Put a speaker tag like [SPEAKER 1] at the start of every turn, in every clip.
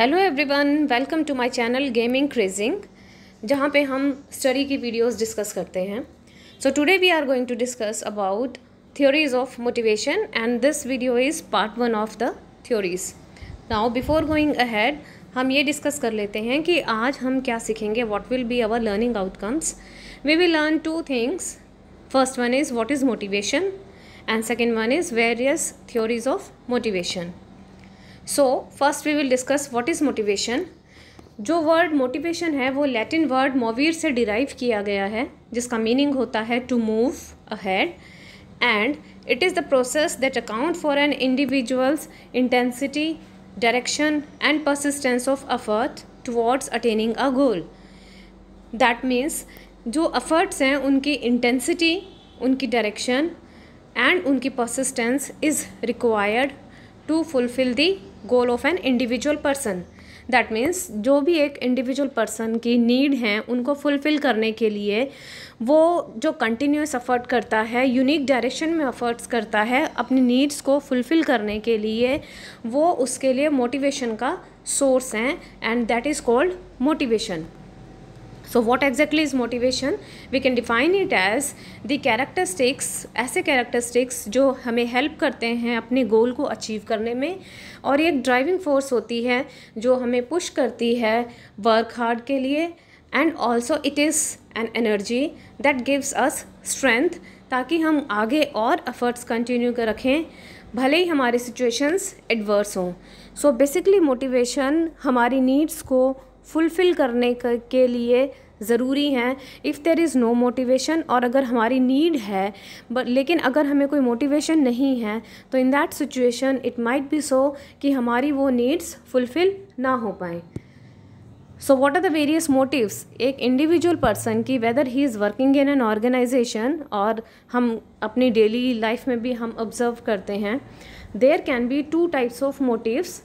[SPEAKER 1] Hello everyone welcome to my channel gaming crazing जहाँ पे हम स्टडी की वीडियोस डिस्कस करते हैं so today we are going to discuss about theories of motivation and this video is part one of the theories now before going ahead हम ये discuss कर लेते हैं कि आज हम क्या सीखेंगे what will be our learning outcomes we will learn two things first one is what is motivation and second one is various theories of motivation so first we will discuss what is motivation जो word motivation है वो Latin word मोवीर से derive किया गया है जिसका meaning होता है to move ahead and it is the process that account for an individual's intensity direction and persistence of effort towards attaining a goal that means जो अफर्ट्स हैं उनकी इंटेंसिटी उनकी डायरेक्शन एंड उनकी persistence is required to fulfil the goal of an individual person that means जो भी एक individual person की need हैं उनको फुलफ़िल करने के लिए वो जो कंटिन्यूस एफर्ट करता है यूनिक डायरेक्शन में एफर्ट्स करता है अपनी नीड्स को फुलफ़िल करने के लिए वो उसके लिए मोटिवेशन का सोर्स हैं and that is called motivation so what exactly is motivation we can define it as the characteristics ऐसे कैरेक्टरस्टिक्स जो हमें हेल्प करते हैं अपने गोल को अचीव करने में और एक ड्राइविंग फोर्स होती है जो हमें पुश करती है वर्क हार्ड के लिए and also it is an energy that gives us strength ताकि हम आगे और एफर्ट्स कंटिन्यू कर रखें भले ही हमारे सिचुएशंस एडवर्स हों सो बेसिकली मोटिवेशन हमारी नीड्स को फुलफ़िल करने के लिए ज़रूरी हैं if there is no motivation और अगर हमारी नीड है बट लेकिन अगर हमें कोई मोटिवेशन नहीं है तो in that situation it might be so कि हमारी वो नीड्स फुलफ़िल ना हो पाएँ so what are the various motives एक इंडिविजुअल पर्सन की whether he is working in an organisation और हम अपनी डेली लाइफ में भी हम ऑब्जर्व करते हैं there can be two types of motives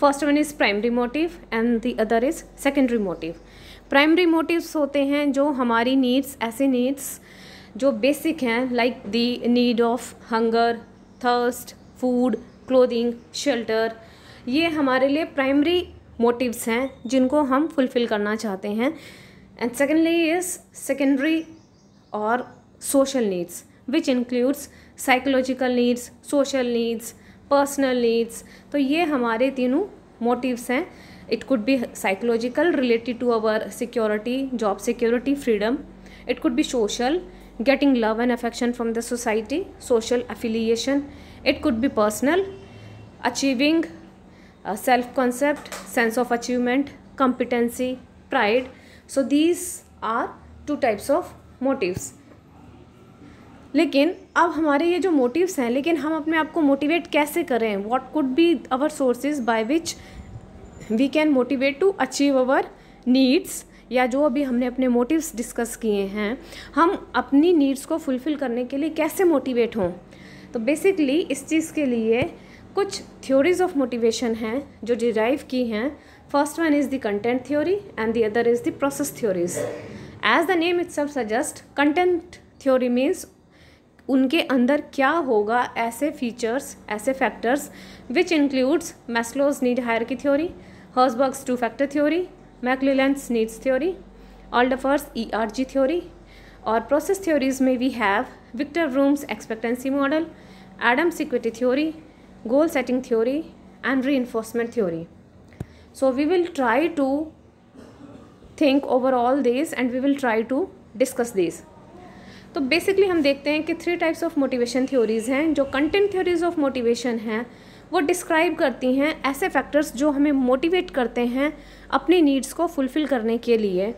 [SPEAKER 1] first one is primary motive and the other is secondary motive primary motives होते हैं जो हमारी नीड्स ऐसे नीड्स जो बेसिक हैं like the need of hunger thirst food clothing shelter ये हमारे लिए प्राइमरी मोटिव्स हैं जिनको हम फुलफ़िल करना चाहते हैं एंड सेकेंडली इज़ सेकेंडरी और social needs which includes psychological needs social needs personal needs तो ये हमारे तीनों मोटिव्स हैं it could be psychological related to our security job security freedom it could be social getting love and affection from the society social affiliation it could be personal achieving self concept sense of achievement competency pride so these are two types of motives लेकिन अब हमारे ये जो motives हैं लेकिन हम अपने आप को मोटिवेट कैसे करें what could be our sources by which we can motivate to achieve our needs या जो अभी हमने अपने मोटिव्स डिस्कस किए हैं हम अपनी नीड्स को फुलफ़िल करने के लिए कैसे मोटिवेट हों तो बेसिकली इस चीज़ के लिए कुछ थ्योरीज ऑफ मोटिवेशन हैं जो डिराइव की हैं first one is the content theory and the other is the process theories as the name its suggest content theory means उनके अंदर क्या होगा ऐसे फीचर्स ऐसे factors which includes Maslow's need hierarchy की theory Herzberg's two factor theory McClelland's needs theory Alderfer's E R G theory और process theories में we have Victor Vroom's expectancy model Adams equity theory goal setting theory and री enforcement theory so we will try to think over all this and we will try to discuss this तो basically हम देखते हैं कि three types of motivation theories हैं जो content theories of motivation हैं वो डिस्क्राइब करती हैं ऐसे फैक्टर्स जो हमें मोटिवेट करते हैं अपनी नीड्स को फुलफ़िल करने के लिए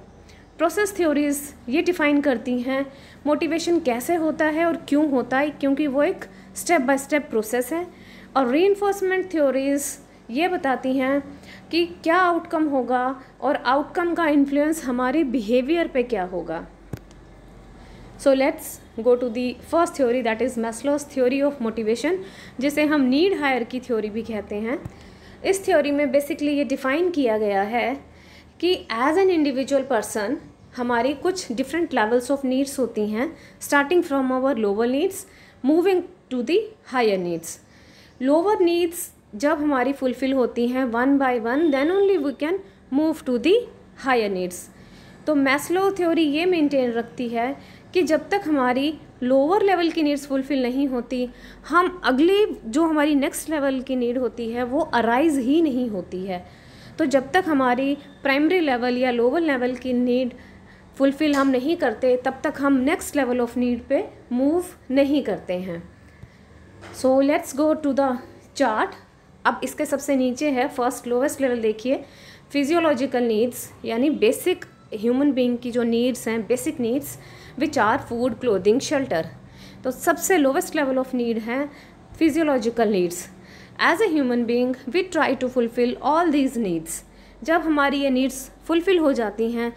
[SPEAKER 1] प्रोसेस थ्योरीज़ ये डिफ़ाइन करती हैं मोटिवेशन कैसे होता है और क्यों होता है क्योंकि वो एक स्टेप बाय स्टेप प्रोसेस है और री इन्फोर्समेंट थ्योरीज़ ये बताती हैं कि क्या आउटकम होगा और आउटकम का इन्फ्लुएंस हमारे बिहेवियर पे क्या होगा so let's go to the first theory that is Maslow's theory of motivation जिसे हम नीड हायर की थ्योरी भी कहते हैं इस थ्योरी में बेसिकली ये डिफ़ाइन किया गया है कि एज एन इंडिविजुअल पर्सन हमारी कुछ डिफरेंट लेवल्स ऑफ नीड्स होती हैं starting from our lower needs moving to the higher needs lower needs जब हमारी फुलफ़िल होती हैं one by one then only we can move to the higher needs तो Maslow theory ये maintain रखती है कि जब तक हमारी लोअर लेवल की नीड्स फुलफ़िल नहीं होती हम अगली जो हमारी नेक्स्ट लेवल की नीड होती है वो अराइज़ ही नहीं होती है तो जब तक हमारी प्राइमरी लेवल या लोअर लेवल की नीड फुलफ़िल हम नहीं करते तब तक हम नेक्स्ट लेवल ऑफ नीड पे मूव नहीं करते हैं so let's go to the chart अब इसके सबसे नीचे है फर्स्ट लोवेस्ट लेवल देखिए फिजियोलॉजिकल नीड्स यानी बेसिक ह्यूमन बींग की जो नीड्स हैं basic needs which are food clothing shelter तो सबसे लोवेस्ट लेवल ऑफ नीड हैं physiological needs as a human being we try to fulfil all these needs जब हमारी ये नीड्स फुलफ़िल हो जाती हैं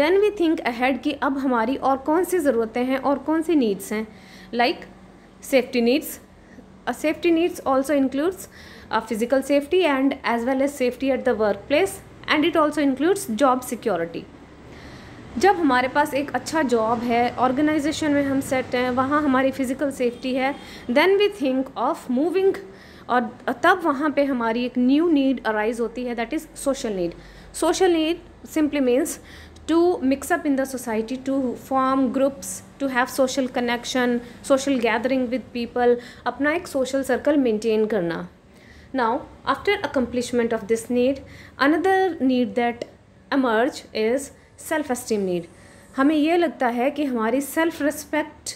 [SPEAKER 1] देन वी थिंक अहेड कि अब हमारी और कौन सी ज़रूरतें हैं और कौन सी नीड्स हैं like safety needs safety needs also includes physical safety and as well as safety at the work place and it also includes job security जब हमारे पास एक अच्छा जॉब है ऑर्गेनाइजेशन में हम सेट हैं वहाँ हमारी फ़िज़िकल सेफ्टी है then we think of moving और तब वहाँ पे हमारी एक न्यू नीड अराइज होती है that is social need social need simply means to mix up in the society to form groups to have social connection social gathering with people अपना एक सोशल सर्कल मेंटेन करना now after accomplishment of this need another need that emerge is self esteem need हमें यह लगता है कि हमारी self respect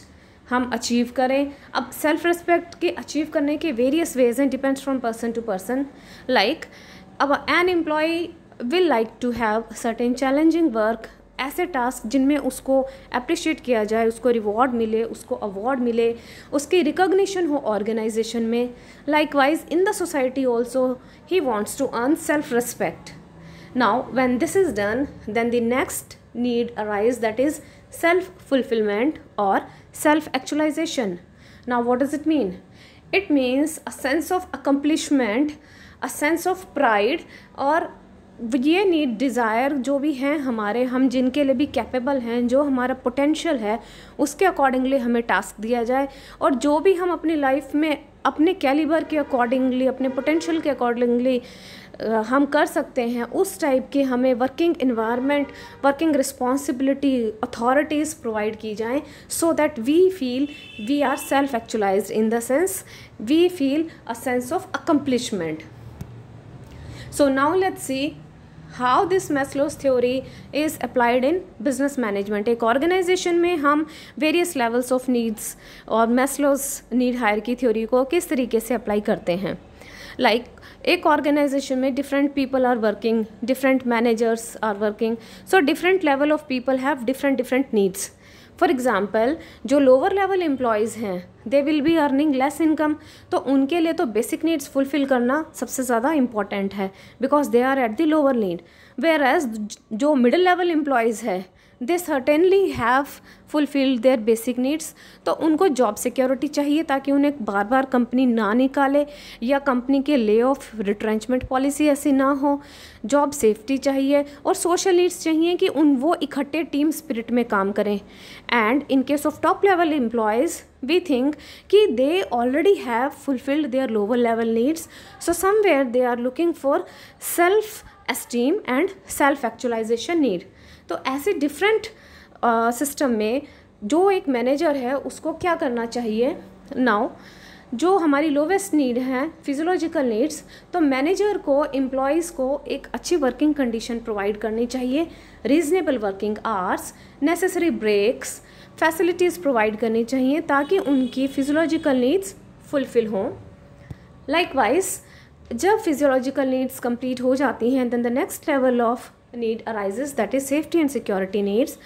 [SPEAKER 1] हम अचीव करें अब सेल्फ़ रिस्पेक्ट के अचीव करने के वेरियस वेज हैं depends from person to person like अब an employee will like to have certain challenging work ऐसे टास्क जिनमें उसको अप्रिशिएट किया जाए उसको रिवॉर्ड मिले उसको अवार्ड मिले उसकी रिकॉग्निशन हो ऑर्गेनाइजेशन में likewise in the society also he wants to earn self respect Now when this is done then the next need arise that is self-fulfillment or self-actualization. Now what does it mean? It means a sense of accomplishment, a sense of pride or ये need desire जो भी हैं हमारे हम जिनके लिए भी capable हैं जो हमारा पोटेंशियल है उसके अकॉर्डिंगली हमें टास्क दिया जाए और जो भी हम अपनी लाइफ में अपने कैलिबर के अकॉर्डिंगली अपने पोटेंशियल के अकॉर्डिंगली हम कर सकते हैं उस टाइप के हमें working environment working responsibility authorities provide की जाएँ so that we feel we are self actualise in the sense we feel a sense of accomplishment so now let's see how this Maslow's theory is applied in business management एक organisation में हम various levels of needs और Maslow's need hierarchy की theory को किस तरीके से apply करते हैं लाइक like, एक ऑर्गेनाइजेशन में different people are working different managers are working so different level of people have different different needs for example जो लोअर लेवल एम्प्लॉयज़ हैं they will be earning less income तो उनके लिए तो basic needs fulfil करना सबसे ज़्यादा important है because they are at the lower need whereas जो मिडिल लेवल एम्प्लॉयज़ है they certainly have fulfilled their basic needs तो उनको जॉब सिक्योरिटी चाहिए ताकि उन्हें बार बार कंपनी ना निकाले या कंपनी के ले ऑफ रिट्रेंचमेंट पॉलिसी ऐसी ना हो जॉब सेफ्टी चाहिए और सोशल नीड्स चाहिए कि उन वो इकट्ठे टीम स्पिरिट में काम करें and in case of top level employees we think कि they already have fulfilled their lower level needs so somewhere they are looking for self esteem and self actualization need तो ऐसे different system में जो एक manager है उसको क्या करना चाहिए नाउ जो हमारी लोवेस्ट नीड है फिजियोलॉजिकल नीड्स तो मैनेजर को एम्प्लॉयज़ को एक अच्छी वर्किंग कंडीशन प्रोवाइड करनी चाहिए reasonable working hours necessary breaks facilities provide करनी चाहिए ताकि उनकी फिजियोलॉजिकल नीड्स फुलफ़िल हों लाइकवाइज जब फिजियोलॉजिकल नीड्स कंप्लीट हो जाती हैं then the next level of need arises that is safety and security needs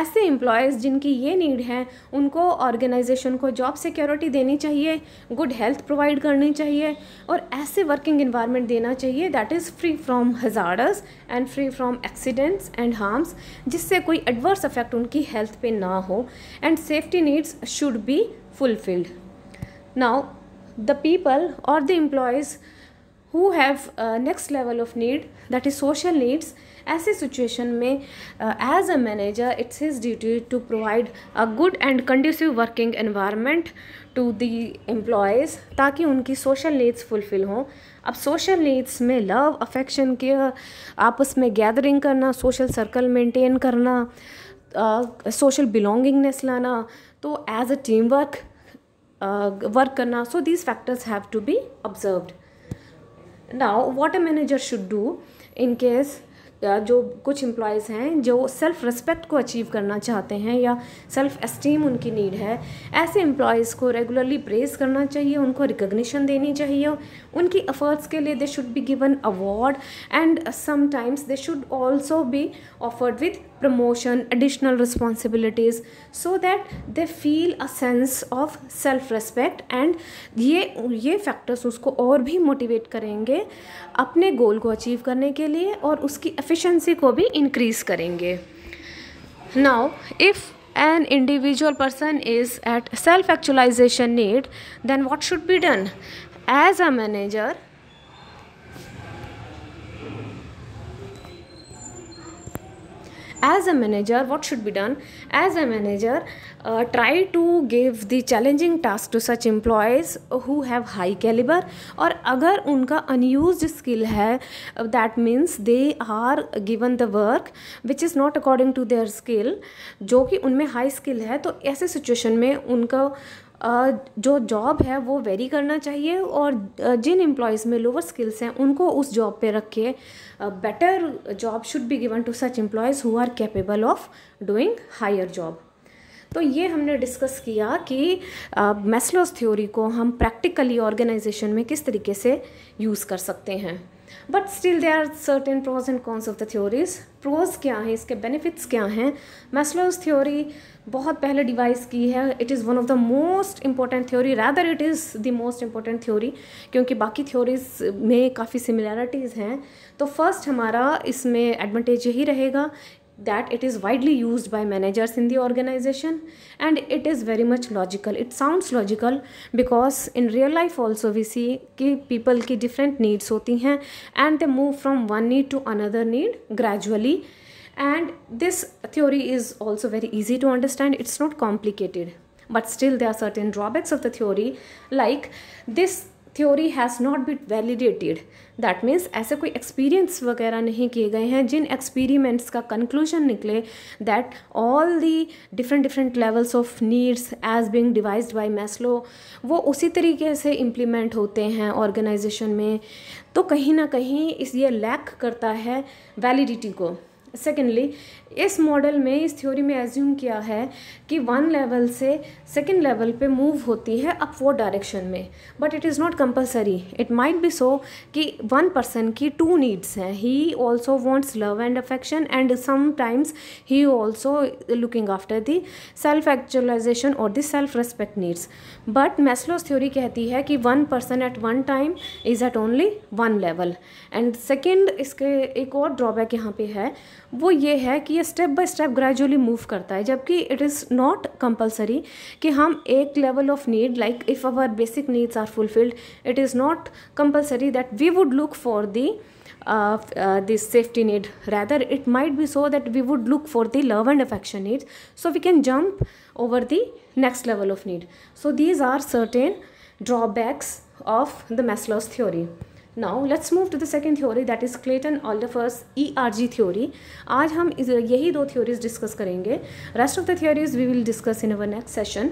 [SPEAKER 1] ऐसे एम्प्लॉयज़ जिनकी ये नीड है उनको ऑर्गेनाइजेशन को जॉब सिक्योरिटी देनी चाहिए गुड हेल्थ प्रोवाइड करनी चाहिए और ऐसे वर्किंग इन्वायरमेंट देना चाहिए that is free from hazards and free from accidents and harms जिससे कोई एडवर्स इफेक्ट उनकी हेल्थ पे ना हो and safety needs should be fulfilled now the people और the employees who have uh, next level of need that is social needs ऐसे situation में as a manager it's his duty to provide a good and conducive working environment to the employees ताकि उनकी social needs fulfil हों अब social needs में love affection के आपस में गैदरिंग करना सोशल सर्कल मेंटेन करना सोशल uh, बिलोंगिंगनेस लाना तो as a team work work करना so these factors have to be observed now what a manager should do in case जो कुछ एम्प्लॉयज़ हैं जो सेल्फ़ रिस्पेक्ट को अचीव करना चाहते हैं या सेल्फ़ एस्टीम उनकी नीड है ऐसे एम्प्लॉयज़ को रेगुलरली प्रेज़ करना चाहिए उनको रिकोगशन देनी चाहिए उनकी एफर्ट्स के लिए they should be given award and sometimes they should also be offered with promotion, additional responsibilities, so that they feel a sense of self respect and ये ये factors उसको और भी motivate करेंगे अपने goal को achieve करने के लिए और उसकी efficiency को भी increase करेंगे now if an individual person is at self actualization need then what should be done as a manager as a manager what should be done as a manager uh, try to give the challenging task to such employees who have high caliber और अगर उनका unused skill है that means they are given the work which is not according to their skill जो कि उनमें high skill है तो ऐसे situation में उनका जो जॉब है वो वेरी करना चाहिए और जिन एम्प्लॉयज़ में लोअर स्किल्स हैं उनको उस जॉब पे के better job should be given to such employees who are capable of doing higher job तो ये हमने डिस्कस किया कि मैस्लोस uh, थ्योरी को हम प्रैक्टिकली ऑर्गेनाइजेशन में किस तरीके से यूज़ कर सकते हैं but still they are certain pros and cons of the theories pros क्या हैं इसके बेनिफिट्स क्या हैं मैस्लोज थ्योरी बहुत पहले डिवाइस की है it is one of the most important theory rather it is the most important theory क्योंकि बाकी थ्योरीज में काफ़ी सिमिलैरिटीज़ हैं तो फर्स्ट हमारा इसमें एडवांटेज यही रहेगा that it is widely used by managers in the organization and it is very much logical it sounds logical because in real life also we see ki people ki different needs hoti hain and they move from one need to another need gradually and this theory is also very easy to understand it's not complicated but still there are certain drawbacks of the theory like this theory has not be validated that means ऐसे कोई experience वगैरह नहीं किए गए हैं जिन experiments का conclusion निकले that all the different different levels of needs as being devised by Maslow वो उसी तरीके से इम्प्लीमेंट होते हैं ऑर्गेनाइजेशन में तो कहीं ना कहीं इस ये लैक करता है वैलिडिटी को सेकेंडली इस मॉडल में इस थ्योरी में एज्यूम किया है कि वन लेवल से सेकेंड लेवल पे मूव होती है अप वो डायरेक्शन में but it is not compulsory it might be so कि वन पर्सन की टू नीड्स हैं he also wants love and affection and sometimes he also looking after the self actualisation और the self respect needs but Maslow's theory कहती है कि one person at one time is at only one level and second इसके एक और drawback यहाँ पे है वो ये है कि ये step by step gradually move करता है जबकि इट इज़ नॉट कंपलसरी कि हम एक level of need like if our basic needs are fulfilled it is not compulsory that we would look for the this safety need rather it might be so that we would look for the love and affection need so we can jump over the next level of need. So these are certain drawbacks of the Maslow's theory. Now let's move to the second theory that is Clayton Alderfer's ERG theory. आज हम यही दो theories discuss करेंगे. Rest of the theories we will discuss in our next session.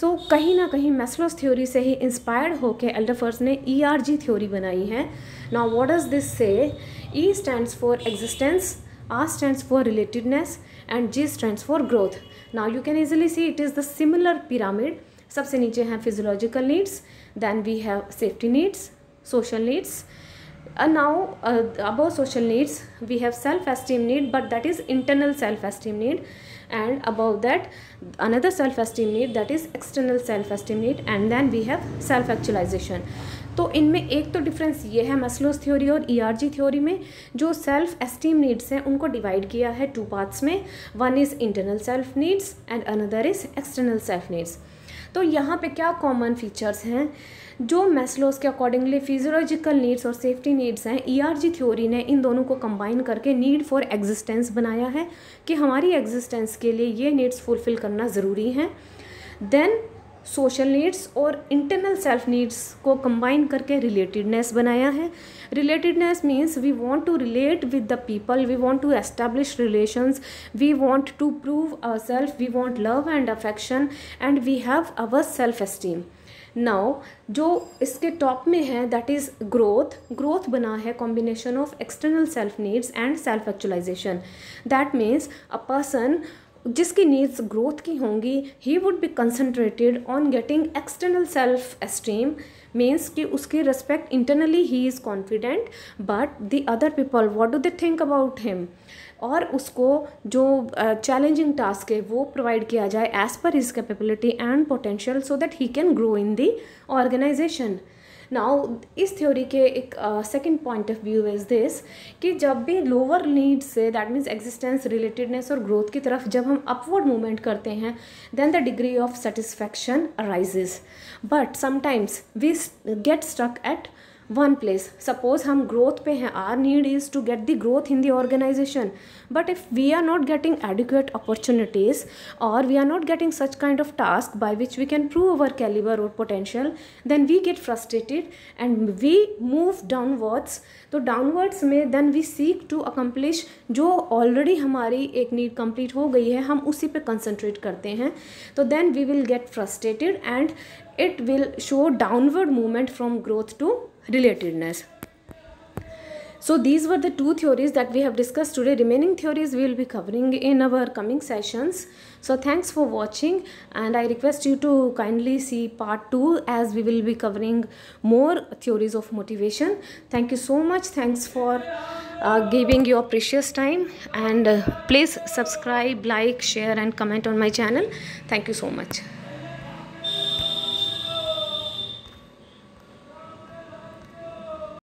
[SPEAKER 1] So कहीं ना कहीं Maslow's theory से ही inspired hoke Alderfer ne ERG theory बनाई है. Now what does this say? E stands for existence, R stands for relatedness, and G stands for growth now you can easily see it is the similar pyramid सबसे नीचे हैं physiological needs, then we have safety needs, social needs, and uh, now uh, above social needs we have self-esteem need but that is internal self-esteem need and above that another self-esteem need that is external self-esteem need and then we have self-actualization तो इनमें एक तो difference ये है Maslow's theory और ERG e theory में जो self esteem needs हैं उनको डिवाइड किया है टू पार्ट्स में one is internal self needs and another is external self needs तो यहाँ पे क्या कॉमन फीचर्स हैं जो मैसलोस के अकॉर्डिंगली फिजियोलॉजिकल नीड्स और सेफ्टी नीड्स हैं ईआरजी e थ्योरी ने इन दोनों को कंबाइन करके नीड फॉर एग्जिस्टेंस बनाया है कि हमारी एग्जिस्टेंस के लिए ये नीड्स फुलफ़िल करना ज़रूरी हैं देन सोशल नीड्स और इंटरनल सेल्फ नीड्स को कंबाइन करके रिलेटेडनेस बनाया है relatedness means we want to relate with the people we want to establish relations we want to prove our self we want love and affection and we have our self esteem now जो इसके top में है that is growth growth बना है combination of external self needs and self actualisation that means a person जिसकी needs growth की होंगी he would be concentrated on getting external self esteem means कि उसकी respect internally he is confident but the other people what do they think about him और उसको जो challenging uh, task है वो प्रोवाइड किया जाए as per his capability and potential so that he can grow in the organisation now इस theory के एक second point of view is this कि जब भी लोअर नीड से दैट मीन्स एग्जिस्टेंस रिलेटेडनेस और ग्रोथ की तरफ जब हम अपवर्ड मूवमेंट करते हैं then the degree of satisfaction arises but sometimes we get stuck at one place suppose हम ग्रोथ पे हैं our need is to get the growth in the organisation but if we are not getting adequate opportunities और we are not getting such kind of task by which we can prove our calibre और potential then we get frustrated and we move downwards तो downwards में then we seek to accomplish जो already हमारी एक need complete हो गई है हम उसी पे कंसंट्रेट करते हैं तो then we will get frustrated and it will show downward movement from growth to relatedness. So these were the two theories that we have discussed today. Remaining theories we will be covering in our coming sessions. So thanks for watching and I request you to kindly see part 2 as we will be covering more theories of motivation. Thank you so much. Thanks for uh, giving your precious time and uh, please subscribe, like, share and comment on my channel. Thank you so much.